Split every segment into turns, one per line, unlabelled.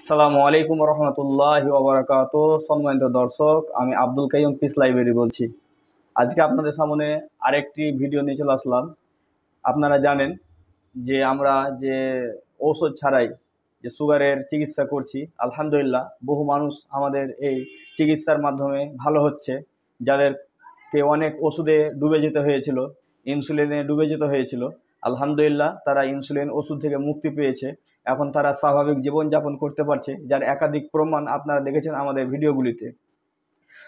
আসসালামু আলাইকুম রহমতুল্লাহ ওবরাকাত সম্মানিত দর্শক আমি আব্দুল কাইম পিস লাইব্রেরি বলছি আজকে আপনাদের সামনে আরেকটি ভিডিও নিয়ে চলে আসলাম আপনারা জানেন যে আমরা যে ঔষধ ছাড়াই যে সুগারের চিকিৎসা করছি আলহামদুলিল্লাহ বহু মানুষ আমাদের এই চিকিৎসার মাধ্যমে ভালো হচ্ছে যাদেরকে অনেক ওষুধে ডুবে যেতে হয়েছিল ইনসুলিনে ডুবে যেতে হয়েছিল আলহামদুলিল্লাহ তারা ইনসুলিন ওষুধ থেকে মুক্তি পেয়েছে এখন তারা স্বাভাবিক জীবনযাপন করতে পারছে যার একাধিক প্রমাণ আপনারা দেখেছেন আমাদের ভিডিওগুলিতে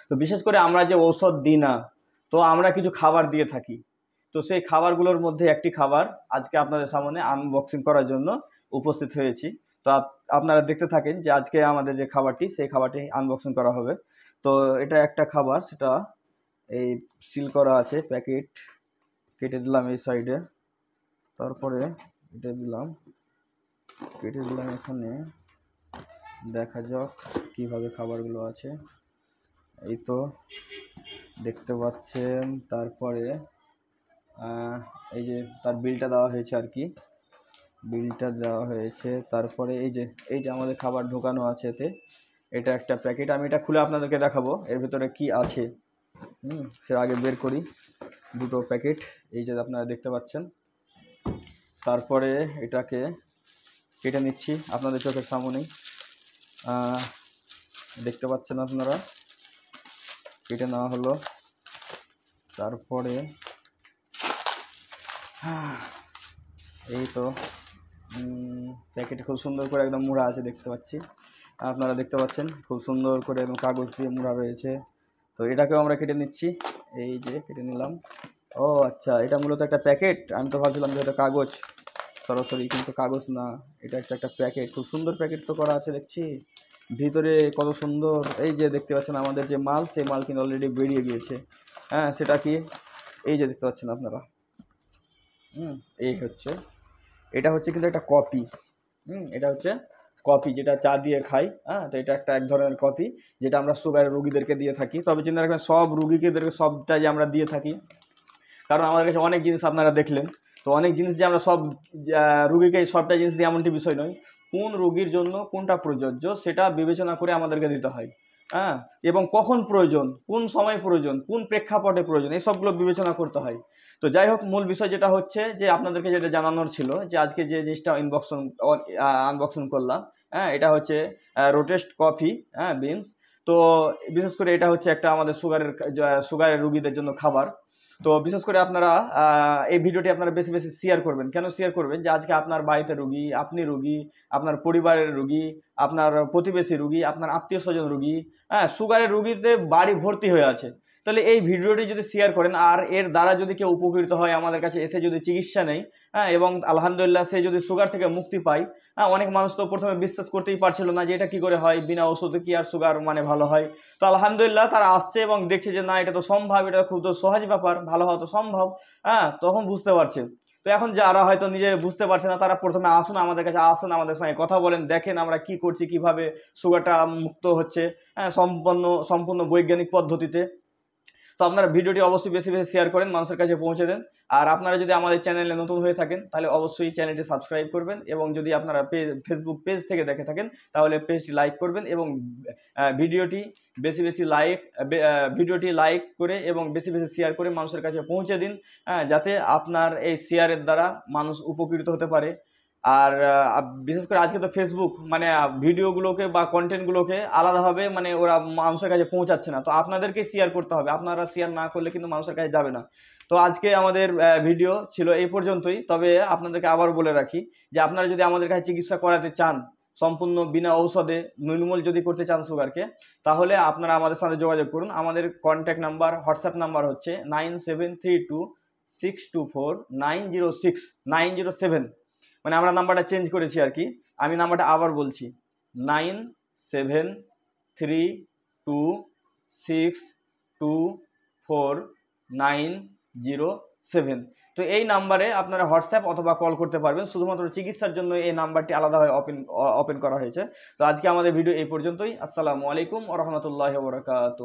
তো বিশেষ করে আমরা যে ঔষধ দিই না তো আমরা কিছু খাবার দিয়ে থাকি তো সেই খাবারগুলোর মধ্যে একটি খাবার আজকে আপনাদের সামনে আনবক্সিং করার জন্য উপস্থিত হয়েছি তো আপনারা দেখতে থাকেন যে আজকে আমাদের যে খাবারটি সেই খাবারটি আনবক্সিং করা হবে তো এটা একটা খাবার সেটা এই সিল করা আছে প্যাকেট কেটে দিলাম এই সাইডে তারপরে এটা দিলাম কেটে দিলাম এখানে দেখা যাক কীভাবে খাবারগুলো আছে এই তো দেখতে পাচ্ছেন তারপরে এই যে তার বিলটা দেওয়া হয়েছে আর কি বিলটা দেওয়া হয়েছে তারপরে এই যে এই যে আমাদের খাবার ঢোকানো আছে এতে এটা একটা প্যাকেট আমি এটা খুলে আপনাদেরকে দেখাবো এর ভেতরে কি আছে হুম সেটা আগে বের করি দুটো প্যাকেট এই যে আপনারা দেখতে পাচ্ছেন তারপরে এটাকে কেটে নিচ্ছি আপনাদের চোখের সামনেই দেখতে পাচ্ছেন আপনারা কেটে নেওয়া হলো তারপরে এই তো প্যাকেট খুব সুন্দর করে একদম মোড়া আছে দেখতে পাচ্ছি আপনারা দেখতে পাচ্ছেন খুব সুন্দর করে একদম কাগজ দিয়ে মোড়া রয়েছে তো এটাকেও আমরা কেটে নিচ্ছি এই যে কেটে নিলাম ও আচ্ছা এটা মূলত একটা প্যাকেট আমি তো ভাবছিলাম যে হয়তো কাগজ সরাসরি কিন্তু কাগজ না এটা হচ্ছে একটা প্যাকেট খুব সুন্দর প্যাকেট তো করা আছে দেখছি ভিতরে কত সুন্দর এই যে দেখতে পাচ্ছেন আমাদের যে মাল সেই মাল কিন্তু অলরেডি বেরিয়ে গিয়েছে হ্যাঁ সেটা কি এই যে দেখতে পাচ্ছেন আপনারা হুম এই হচ্ছে এটা হচ্ছে কিন্তু একটা কপি হুম এটা হচ্ছে কফি যেটা চা দিয়ে খাই হ্যাঁ তো এটা একটা এক ধরনের কপি যেটা আমরা সুগারের রুগীদেরকে দিয়ে থাকি তবে চিন্তা রাখবেন সব রুগীকেদেরকে সবটাই আমরা দিয়ে থাকি কারণ আমাদের কাছে অনেক জিনিস আপনারা দেখলেন তো অনেক জিনিস যে আমরা সব রুগীকে সবটা জিনিস দিয়ে এমনটি বিষয় নয় কোন রোগীর জন্য কোনটা প্রযোজ্য সেটা বিবেচনা করে আমাদেরকে দিতে হয় হ্যাঁ এবং কখন প্রয়োজন কোন সময় প্রয়োজন কোন প্রেক্ষাপটে প্রয়োজন এই সবগুলো বিবেচনা করতে হয় তো যাই হোক মূল বিষয় যেটা হচ্ছে যে আপনাদেরকে যেটা জানানোর ছিল যে আজকে যে জিনিসটা ইনবক্সন আনবক্সন করলাম হ্যাঁ এটা হচ্ছে রোটেস্ট কফি হ্যাঁ বিনস তো বিশেষ করে এটা হচ্ছে একটা আমাদের সুগারের সুগারের রুগীদের জন্য খাবার তো বিশেষ করে আপনারা এই ভিডিওটি আপনারা বেশি বেশি শেয়ার করবেন কেন শেয়ার করবেন যে আজকে আপনার বাড়িতে রুগী আপনি রুগী আপনার পরিবারের রুগী আপনার প্রতিবেশী রুগী আপনার আত্মীয় স্বজন রুগী হ্যাঁ সুগারের রুগীতে বাড়ি ভর্তি হয়ে আছে তাহলে এই ভিডিওটি যদি শেয়ার করেন আর এর দ্বারা যদি কেউ উপকৃত হয় আমাদের কাছে এসে যদি চিকিৎসা নেয় হ্যাঁ এবং আলহামদুলিল্লাহ সে যদি সুগার থেকে মুক্তি পায় হ্যাঁ অনেক মানুষ তো প্রথমে বিশ্বাস করতেই পারছিল না যে এটা কী করে হয় বিনা ওষুধে কি আর সুগার মানে ভালো হয় তো আলহামদুলিল্লাহ তারা আসছে এবং দেখছে যে না এটা তো সম্ভব এটা খুব তো সহজ ব্যাপার ভালো হওয়া তো সম্ভব হ্যাঁ তখন বুঝতে পারছে তো এখন যারা হয়তো নিজে বুঝতে পারছে না তারা প্রথমে আসুন আমাদের কাছে আসুন আমাদের সঙ্গে কথা বলেন দেখেন আমরা কি করছি কিভাবে সুগারটা মুক্ত হচ্ছে হ্যাঁ সম্পন্ন সম্পূর্ণ বৈজ্ঞানিক পদ্ধতিতে তো আপনারা ভিডিওটি অবশ্যই বেশি বেশি শেয়ার করেন মানুষের কাছে পৌঁছে দেন আর আপনারা যদি আমাদের চ্যানেলে নতুন হয়ে থাকেন তাহলে অবশ্যই চ্যানেলটি সাবস্ক্রাইব করবেন এবং যদি আপনারা ফেসবুক পেজ থেকে দেখে থাকেন তাহলে পেজটি লাইক করবেন এবং ভিডিওটি বেশি বেশি লাইক ভিডিওটি লাইক করে এবং বেশি বেশি শেয়ার করে মানুষের কাছে পৌঁছে দিন হ্যাঁ, যাতে আপনার এই শেয়ারের দ্বারা মানুষ উপকৃত হতে পারে আর বিশেষ করে আজকে তো ফেসবুক মানে ভিডিওগুলোকে বা কন্টেন্টগুলোকে আলাদাভাবে মানে ওরা মানুষের কাছে পৌঁছাচ্ছে না তো আপনাদেরকে শেয়ার করতে হবে আপনারা শেয়ার না করলে কিন্তু মানুষের কাছে যাবে না তো আজকে আমাদের ভিডিও ছিল এই পর্যন্তই তবে আপনাদেরকে আবার বলে রাখি যে আপনারা যদি আমাদের কাছে চিকিৎসা করাতে চান সম্পূর্ণ বিনা ঔষধে নির্মূল যদি করতে চান সুগারকে তাহলে আপনারা আমাদের সাথে যোগাযোগ করুন আমাদের কন্ট্যাক্ট নাম্বার হোয়াটসঅ্যাপ নাম্বার হচ্ছে nine seven three two six two four nine zero six nine zero seven মানে আমরা নাম্বারটা চেঞ্জ করেছি আর কি আমি নাম্বারটা আবার বলছি nine seven three two six two four nine zero seven তো এই নাম্বারে আপনারা হোয়াটসঅ্যাপ অথবা কল করতে পারবেন শুধুমাত্র চিকিৎসার জন্য এই নাম্বারটি আলাদাভাবে ওপেন ওপেন করা হয়েছে তো আজকে আমাদের ভিডিও এই পর্যন্তই আসসালামু আলাইকুম রহমতুল্লাহ বরকাত